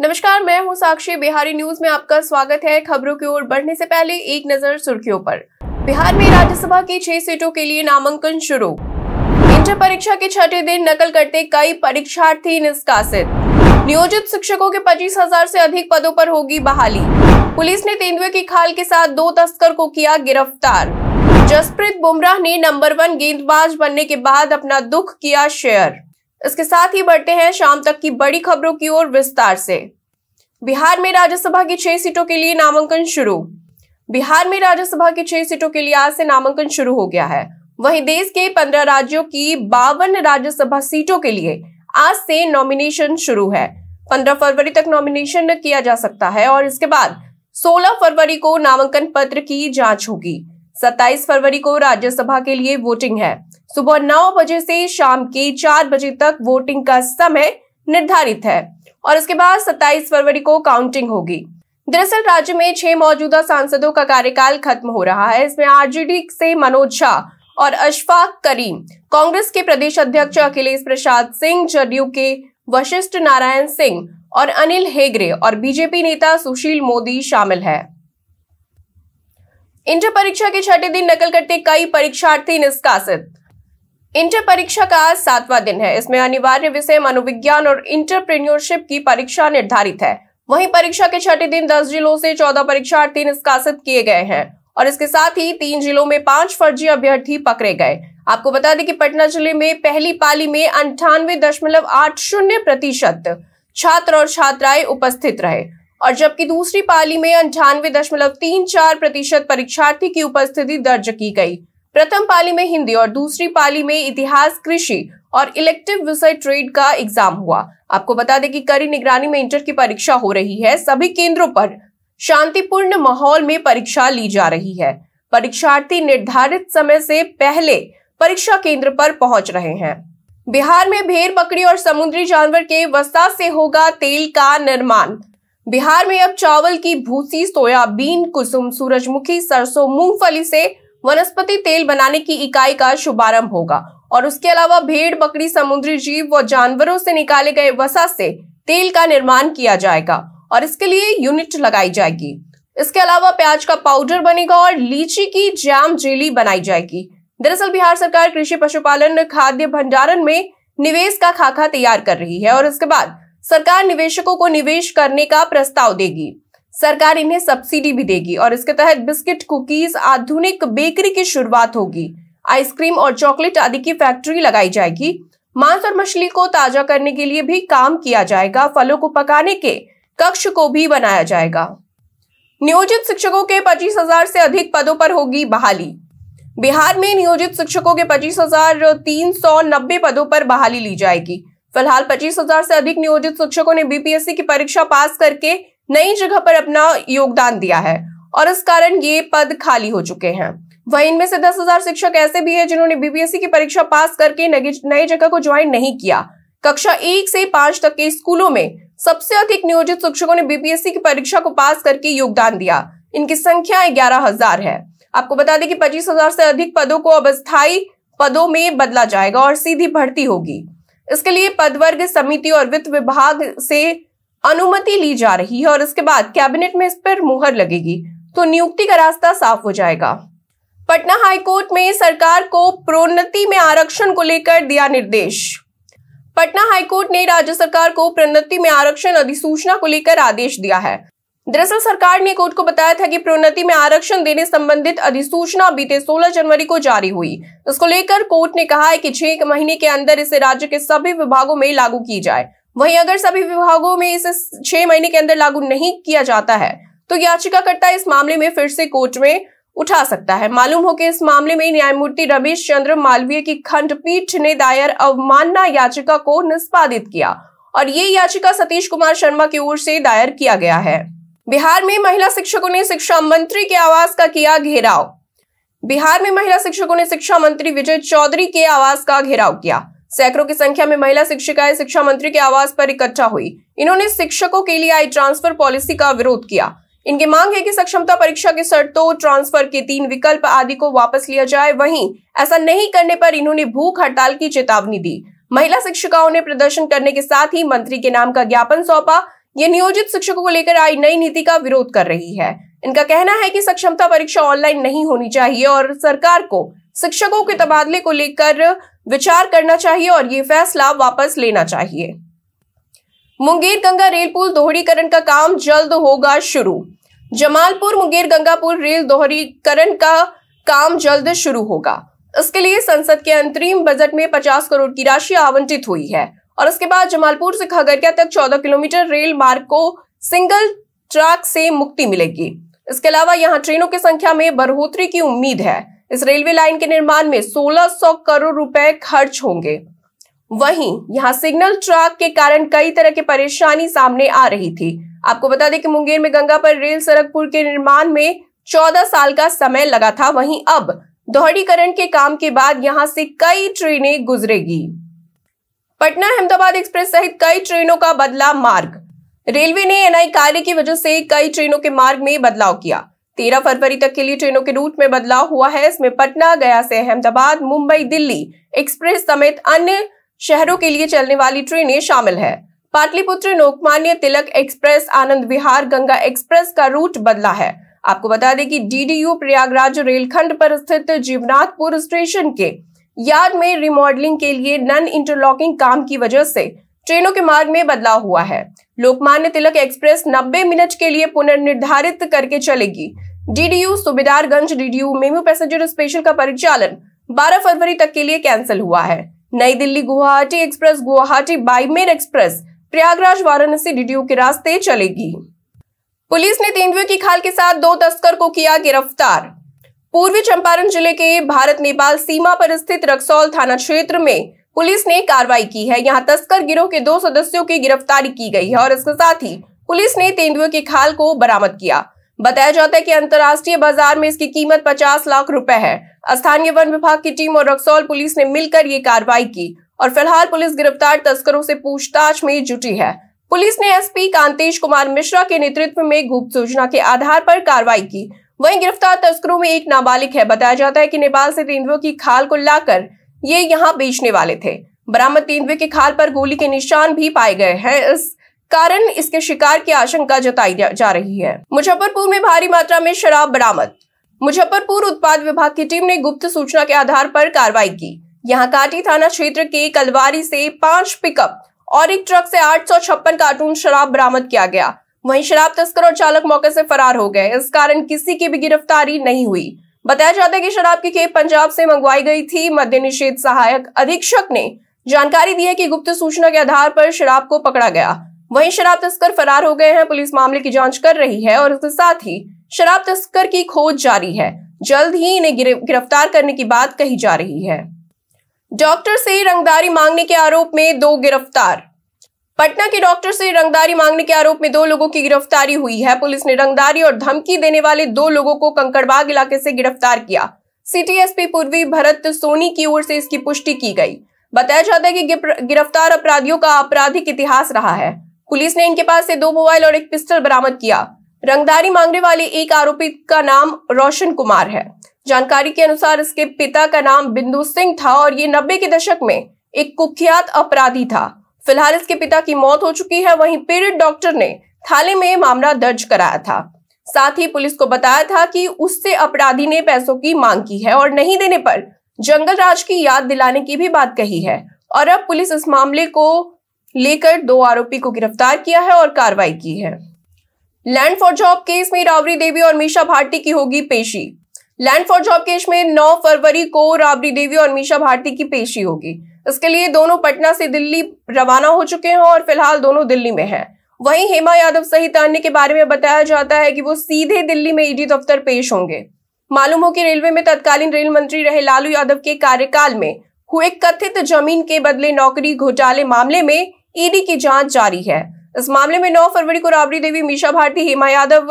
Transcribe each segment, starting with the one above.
नमस्कार मैं हूं साक्षी बिहारी न्यूज में आपका स्वागत है खबरों की ओर बढ़ने से पहले एक नजर सुर्खियों पर बिहार में राज्यसभा की छह सीटों के लिए नामांकन शुरू इंटर परीक्षा के छठे दिन नकल करते कई परीक्षार्थी निष्कासित नियोजित शिक्षकों के पच्चीस हजार ऐसी अधिक पदों पर होगी बहाली पुलिस ने तेंदुए की खाल के साथ दो तस्कर को किया गिरफ्तार जसप्रीत बुमराह ने नंबर वन गेंदबाज बनने के बाद अपना दुख किया शेयर इसके साथ ही बढ़ते हैं शाम तक की बड़ी खबरों की ओर विस्तार से बिहार में राज्यसभा की छह सीटों के लिए नामांकन शुरू बिहार में राज्यसभा की छह सीटों के लिए आज से नामांकन शुरू हो गया है वहीं देश के पंद्रह राज्यों की बावन राज्यसभा सीटों के लिए आज से नॉमिनेशन शुरू है पंद्रह फरवरी तक नॉमिनेशन किया जा सकता है और इसके बाद सोलह फरवरी को नामांकन पत्र की जांच होगी सत्ताईस फरवरी को राज्यसभा के लिए वोटिंग है सुबह नौ बजे से शाम के चार बजे तक वोटिंग का समय निर्धारित है और इसके बाद 27 फरवरी को काउंटिंग होगी दरअसल राज्य में छह मौजूदा सांसदों का कार्यकाल खत्म हो रहा है इसमें आरजेडी से मनोज झा और अशफाक करीम कांग्रेस के प्रदेश अध्यक्ष अखिलेश प्रसाद सिंह जदयू के वशिष्ठ नारायण सिंह और अनिल हेगड़े और बीजेपी नेता सुशील मोदी शामिल है इंटर परीक्षा के छठे दिन नकल करते कई परीक्षार्थी निष्कासित इंटर परीक्षा का आज सातवां दिन है इसमें अनिवार्य विषय मनोविज्ञान और इंटरप्रेन्योरशिप की परीक्षा निर्धारित है वहीं परीक्षा के छठे दिन दस जिलों से चौदह परीक्षार्थी निष्कासित किए गए हैं और इसके साथ ही तीन जिलों में पांच फर्जी अभ्यर्थी पकड़े गए आपको बता दें कि पटना जिले में पहली पाली में अंठानवे दशमलव आठ शून्य प्रतिशत छात्र और छात्राएं उपस्थित रहे और जबकि दूसरी पाली में अंठानवे दशमलव तीन चार प्रतिशत परीक्षार्थी की उपस्थिति दर्ज की गई प्रथम पाली में हिंदी और दूसरी पाली में इतिहास कृषि और इलेक्टिव विषय ट्रेड का एग्जाम हुआ आपको बता दें कि कड़ी निगरानी में इंटर की परीक्षा हो रही है सभी केंद्रों पर शांतिपूर्ण माहौल में परीक्षा ली जा रही है परीक्षार्थी निर्धारित समय से पहले परीक्षा केंद्र पर पहुंच रहे हैं बिहार में भेड़ बकरी और समुद्री जानवर के वसा से होगा तेल का निर्माण बिहार में अब चावल की भूसी सोयाबीन कुसुम सूरजमुखी सरसों मूंगफली से वनस्पति तेल बनाने की इकाई का शुभारंभ होगा और उसके अलावा भेड़ बकरी समुद्री जीव व जानवरों से निकाले गए वसा से तेल का निर्माण किया जाएगा और इसके लिए यूनिट लगाई जाएगी इसके अलावा प्याज का पाउडर बनेगा और लीची की जैम जेली बनाई जाएगी दरअसल बिहार सरकार कृषि पशुपालन खाद्य भंडारण में निवेश का खाका तैयार कर रही है और इसके बाद सरकार निवेशकों को निवेश करने का प्रस्ताव देगी सरकार इन्हें सब्सिडी भी देगी और इसके तहत बिस्किट कुकीज आधुनिक बेकरी की शुरुआत होगी आइसक्रीम और चॉकलेट आदि की फैक्ट्री लगाई जाएगी मांस और मछली को ताजा करने के लिए भी काम किया जाएगा फलों को पकाने के कक्ष को भी बनाया जाएगा नियोजित शिक्षकों के पच्चीस हजार से अधिक पदों पर होगी बहाली बिहार में नियोजित शिक्षकों के पच्चीस हजार तीन सौ नब्बे पदों पर बहाली ली जाएगी फिलहाल पच्चीस हजार से अधिक नियोजित शिक्षकों ने बीपीएससी की परीक्षा पास करके नई जगह पर अपना योगदान दिया है और इस कारण ये पद खाली हो चुके हैं वहीं इनमें से दस हजार शिक्षक ऐसे भी हैं जिन्होंने बीपीएससी e की परीक्षा पास करके नई जगह को ज्वाइन नहीं किया कक्षा एक से पांच तक के स्कूलों में सबसे अधिक नियोजित शिक्षकों ने बीपीएससी e की परीक्षा को पास करके योगदान दिया इनकी संख्या ग्यारह हजार है आपको बता दें कि पच्चीस हजार से अधिक पदों को अब स्थायी पदों में बदला जाएगा और सीधी भर्ती होगी इसके लिए पदवर्ग समिति और वित्त विभाग से अनुमति ली जा रही है और इसके बाद कैबिनेट में इस पर मुहर लगेगी तो नियुक्ति का रास्ता साफ हो जाएगा पटना हाईकोर्ट में सरकार को प्रोन्नति में आरक्षण को लेकर दिया निर्देश पटना हाईकोर्ट ने राज्य सरकार को प्रोन्नति में आरक्षण अधिसूचना को लेकर आदेश दिया है दरअसल सरकार ने कोर्ट को बताया था कि प्रोन्नति में आरक्षण देने संबंधित अधिसूचना बीते 16 जनवरी को जारी हुई इसको लेकर कोर्ट ने कहा है कि छह महीने के अंदर इसे राज्य के सभी विभागों में लागू की जाए वहीं अगर सभी विभागों में इसे छह महीने के अंदर लागू नहीं किया जाता है तो याचिकाकर्ता इस मामले में फिर से कोर्ट में उठा सकता है मालूम हो कि इस मामले में न्यायमूर्ति रमेश चंद्र मालवीय की खंडपीठ ने दायर अवमानना याचिका को निष्पादित किया और ये याचिका सतीश कुमार शर्मा की ओर से दायर किया गया है बिहार में महिला शिक्षकों ने शिक्षा मंत्री के आवास का किया घेराव बिहार में महिला शिक्षकों ने शिक्षा मंत्री विजय चौधरी के आवास का घेराव किया सैकड़ों की संख्या में महिला शिक्षिकाएं शिक्षा मंत्री के आवास पर इकट्ठा हुई इन्होंने शिक्षकों के लिए आई ट्रांसफर पॉलिसी का विरोध किया इनकी मांग है कि सक्षमता परीक्षा के शर्तों ट्रांसफर के तीन विकल्प आदि को वापस लिया जाए वहीं ऐसा नहीं करने पर इन्होंने भूख हड़ताल की चेतावनी दी महिला शिक्षिकाओं ने प्रदर्शन करने के साथ ही मंत्री के नाम का ज्ञापन सौंपा ये नियोजित शिक्षकों को लेकर आई नई नीति का विरोध कर रही है इनका कहना है कि सक्षमता परीक्षा ऑनलाइन नहीं होनी चाहिए और सरकार को शिक्षकों के तबादले को लेकर विचार करना चाहिए और ये फैसला वापस लेना चाहिए मुंगेर गंगा रेल पुल दोहरीकरण का काम जल्द होगा शुरू जमालपुर मुंगेर गंगा पुल रेल दोहरीकरण का काम जल्द शुरू होगा इसके लिए संसद के अंतरिम बजट में 50 करोड़ की राशि आवंटित हुई है और इसके बाद जमालपुर से खगड़िया तक 14 किलोमीटर रेल मार्ग को सिंगल ट्रैक से मुक्ति मिलेगी इसके अलावा यहां ट्रेनों की संख्या में बढ़ोतरी की उम्मीद है इस रेलवे लाइन के निर्माण में 1600 करोड़ रुपए खर्च होंगे वहीं यहां सिग्नल ट्रैक के कारण कई तरह की परेशानी सामने आ रही थी आपको बता दें कि मुंगेर में गंगा पर रेल सड़क पुल के निर्माण में 14 साल का समय लगा था वहीं अब दोहरीकरण के काम के बाद यहां से कई ट्रेनें गुजरेगी पटना अहमदाबाद एक्सप्रेस सहित कई ट्रेनों का बदला मार्ग रेलवे ने एनआई कार्य की वजह से कई ट्रेनों के मार्ग में बदलाव किया तेरह फरवरी तक के लिए ट्रेनों के रूट में बदलाव हुआ है इसमें पटना गया से अहमदाबाद मुंबई दिल्ली एक्सप्रेस समेत अन्य शहरों के लिए चलने वाली ट्रेनें शामिल है पाटलिपुत्र लोकमान्य तिलक एक्सप्रेस आनंद विहार गंगा एक्सप्रेस का रूट बदला है आपको बता दें कि डीडीयू प्रयागराज रेलखंड पर स्थित जीवनाथपुर स्टेशन के यार्ड में रिमॉडलिंग के लिए नन इंटरलॉकिंग काम की वजह से ट्रेनों के मार्ग में बदलाव हुआ है लोकमान्य तिलक एक्सप्रेस 90 मिनट के लिए पुनर्निर्धारित करके चलेगी DDU Subedarganj DDU MEMU passenger special का परिचालन 12 फरवरी तक के लिए कैंसिल हुआ है नई Delhi Guwahati express Guwahati Barmer express Prayagraj Varanasi DDU के रास्ते चलेगी पुलिस ने तेंदुए की खाल के साथ दो तस्कर को किया गिरफ्तार पूर्वी चंपारण जिले के भारत नेपाल सीमा पर स्थित रक्सौल थाना क्षेत्र में पुलिस ने कार्रवाई की है यहाँ तस्कर गिरोह के दो सदस्यों की गिरफ्तारी की गई है और इसके साथ ही पुलिस ने तेंदुए के खाल को बरामद किया बताया जाता है कि अंतर्राष्ट्रीय बाजार में इसकी कीमत 50 लाख रुपए है स्थानीय वन विभाग की टीम और रक्सौल पुलिस ने मिलकर ये कार्रवाई की और फिलहाल पुलिस गिरफ्तार तस्करों से पूछताछ में जुटी है पुलिस ने एसपी कांतेश कुमार मिश्रा के नेतृत्व में गुप्त सूचना के आधार पर कार्रवाई की वहीं गिरफ्तार तस्करों में एक नाबालिग है बताया जाता है कि नेपाल से तेंदुओं की खाल को लाकर ये यहाँ बेचने वाले थे बरामद तेंदुए के खाल पर गोली के निशान भी पाए गए हैं इस कारण इसके शिकार की आशंका जताई जा रही है मुजफ्फरपुर में भारी मात्रा में शराब बरामद मुजफ्फरपुर उत्पाद विभाग की टीम ने गुप्त सूचना के आधार पर कार्रवाई की यहाँ काटी थाना क्षेत्र के कलवारी से पांच पिकअप और एक ट्रक से आठ कार्टून शराब बरामद किया गया वहीं शराब तस्कर और चालक मौके से फरार हो गए इस कारण किसी की भी गिरफ्तारी नहीं हुई बताया जाता है कि शराब की खेप पंजाब से मंगवाई गई थी मध्य निषेध सहायक अधीक्षक ने जानकारी दी है कि गुप्त सूचना के आधार पर शराब को पकड़ा गया वहीं शराब तस्कर फरार हो गए हैं पुलिस मामले की जांच कर रही है और इसके साथ ही शराब तस्कर की खोज जारी है जल्द ही इन्हें गिरफ्तार करने की बात कही जा रही है डॉक्टर से रंगदारी मांगने के आरोप में दो गिरफ्तार पटना के डॉक्टर से रंगदारी मांगने के आरोप में दो लोगों की गिरफ्तारी हुई है पुलिस ने रंगदारी और धमकी देने वाले दो लोगों को कंकड़बाग इलाके से गिरफ्तार किया सिटी एसपी पूर्वी भरत सोनी की ओर से इसकी पुष्टि की गई बताया जाता है कि गिरफ्तार अपराधियों का आपराधिक इतिहास रहा है पुलिस ने इनके पास से दो मोबाइल और एक पिस्टल बरामद किया रंगदारी मांगने वाले एक आरोपी का नाम रोशन कुमार है जानकारी के अनुसार इसके पिता का नाम बिंदु सिंह था और ये नब्बे के दशक में एक कुख्यात अपराधी था फिलहाल इसके पिता की मौत हो चुकी है वहीं पीड़ित डॉक्टर ने थाने में मामला दर्ज कराया था साथ ही पुलिस को बताया था कि उससे अपराधी ने पैसों की मांग की है और नहीं देने पर जंगल राज की याद दिलाने की भी बात कही है और अब पुलिस इस मामले को लेकर दो आरोपी को गिरफ्तार किया है और कार्रवाई की है लैंड फॉर जॉब केस में राबरी देवी और मीशा भारती की होगी पेशी लैंड फॉर जॉब केस में 9 फरवरी को राबरी देवी और मीशा भारती की पेशी होगी इसके लिए दोनों पटना से दिल्ली रवाना हो चुके हैं और फिलहाल दोनों दिल्ली में हैं वहीं हेमा यादव सहित अन्य के बारे में बताया जाता है कि वो सीधे दिल्ली में ईडी दफ्तर पेश होंगे मालूम हो कि रेलवे में तत्कालीन रेल मंत्री रहे लालू यादव के कार्यकाल में हुए कथित जमीन के बदले नौकरी घोटाले मामले में ईडी की जांच जारी है इस मामले में 9 फरवरी को राबड़ी देवी मीशा भारती हेमा यादव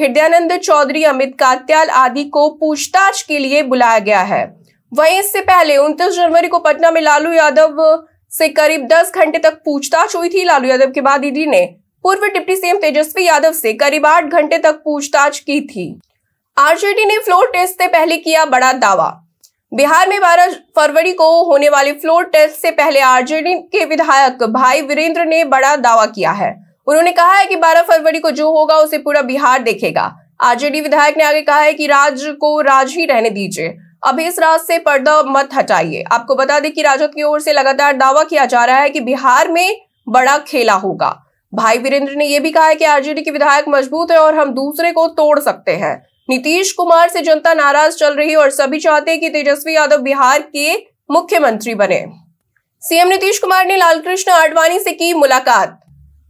हृदयानंद चौधरी अमित कात्याल आदि को पूछताछ के लिए बुलाया गया है वहीं इससे पहले 29 जनवरी को पटना में लालू यादव से करीब 10 घंटे तक पूछताछ हुई थी लालू यादव के बाद ईडी ने पूर्व डिप्टी सीएम तेजस्वी यादव से करीब आठ घंटे तक पूछताछ की थी आरजेडी ने फ्लोर टेस्ट से पहले किया बड़ा दावा बिहार में 12 फरवरी को होने वाले फ्लोर टेस्ट से पहले आरजेडी के विधायक भाई वीरेंद्र ने बड़ा दावा किया है उन्होंने कहा है कि 12 फरवरी को जो होगा उसे पूरा बिहार देखेगा आरजेडी विधायक ने आगे कहा है कि राज्य को राज ही रहने दीजिए अब इस राज से पर्दा मत हटाइए आपको बता दें कि राजद की ओर से लगातार दावा किया जा रहा है कि बिहार में बड़ा खेला होगा भाई वीरेंद्र ने यह भी कहा है कि आरजेडी के विधायक मजबूत है और हम दूसरे को तोड़ सकते हैं नीतीश कुमार से जनता नाराज चल रही और सभी चाहते हैं कि तेजस्वी यादव बिहार के मुख्यमंत्री बने सीएम नीतीश कुमार ने लालकृष्ण आडवाणी से की मुलाकात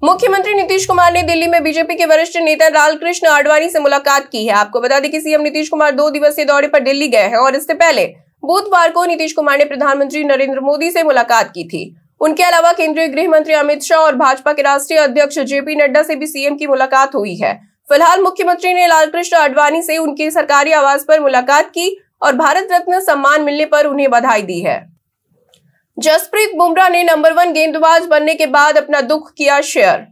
मुख्यमंत्री नीतीश कुमार ने दिल्ली में बीजेपी के वरिष्ठ नेता लालकृष्ण आडवाणी से मुलाकात की है आपको बता दें कि सीएम नीतीश कुमार दो दिवसीय दौरे पर दिल्ली गए हैं और इससे पहले बुधवार को नीतीश कुमार ने प्रधानमंत्री नरेंद्र मोदी से मुलाकात की थी उनके अलावा केंद्रीय गृह मंत्री अमित शाह और भाजपा के राष्ट्रीय अध्यक्ष जेपी नड्डा से भी सीएम की मुलाकात हुई है फिलहाल मुख्यमंत्री ने लालकृष्ण आडवाणी से उनकी सरकारी आवास पर मुलाकात की और भारत रत्न सम्मान मिलने पर उन्हें बधाई दी है जसप्रीत बुमराह ने नंबर वन गेंदबाज बनने के बाद अपना दुख किया शेयर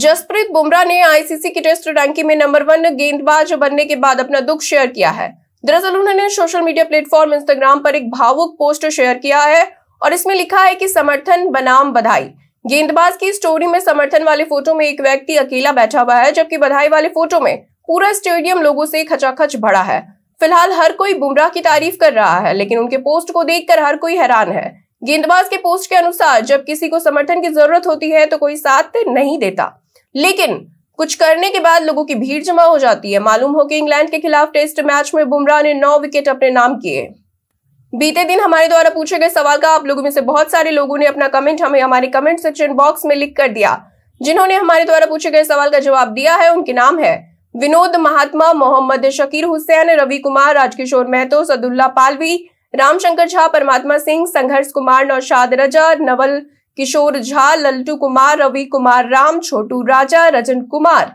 जसप्रीत बुमराह ने आईसीसी की टेस्ट रैंकिंग में नंबर वन गेंदबाज बनने के बाद अपना दुख शेयर किया है दरअसल उन्होंने सोशल मीडिया प्लेटफॉर्म इंस्टाग्राम पर एक भावुक पोस्ट शेयर किया है और इसमें लिखा है कि समर्थन बनाम बधाई गेंदबाज की स्टोरी में समर्थन वाले फोटो में एक व्यक्ति अकेला बैठा हुआ है जबकि बधाई वाले फोटो में पूरा स्टेडियम लोगों से खचाखच भरा है फिलहाल हर कोई बुमराह की तारीफ कर रहा है लेकिन उनके पोस्ट को देखकर हर कोई हैरान है गेंदबाज के पोस्ट के अनुसार जब किसी को समर्थन की जरूरत होती है तो कोई साथ नहीं देता लेकिन कुछ करने के बाद लोगों की भीड़ जमा हो जाती है मालूम हो कि इंग्लैंड के खिलाफ टेस्ट मैच में बुमराह ने नौ विकेट अपने नाम किए बीते दिन हमारे द्वारा पूछे गए सवाल का आप लोगों में से बहुत सारे लोगों ने अपना कमेंट हमें हमारे कमेंट सेक्शन बॉक्स में लिख कर दिया जिन्होंने हमारे द्वारा पूछे गए सवाल का जवाब दिया है उनके नाम है विनोद महात्मा मोहम्मद शकीर हुसैन रवि कुमार राजकिशोर मेहतो सदुल्ला पालवी रामशंकर झा परमात्मा सिंह संघर्ष कुमार नौशाद रजा नवल किशोर झा लल्टू कुमार रवि कुमार राम छोटू राजा रजन कुमार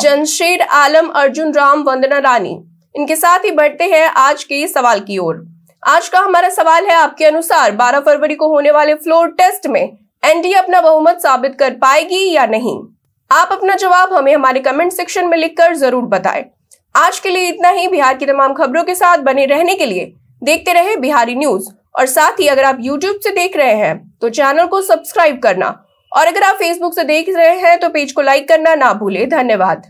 जनशेर आलम अर्जुन राम वंदना रानी इनके साथ ही बढ़ते हैं आज के सवाल की ओर आज का हमारा सवाल है आपके अनुसार 12 फरवरी को होने वाले फ्लोर टेस्ट में एनडीए अपना बहुमत साबित कर पाएगी या नहीं आप अपना जवाब हमें हमारे कमेंट सेक्शन में लिखकर जरूर बताएं आज के लिए इतना ही बिहार की तमाम खबरों के साथ बने रहने के लिए देखते रहे बिहारी न्यूज और साथ ही अगर आप यूट्यूब से देख रहे हैं तो चैनल को सब्सक्राइब करना और अगर आप फेसबुक से देख रहे हैं तो पेज को लाइक करना ना भूले धन्यवाद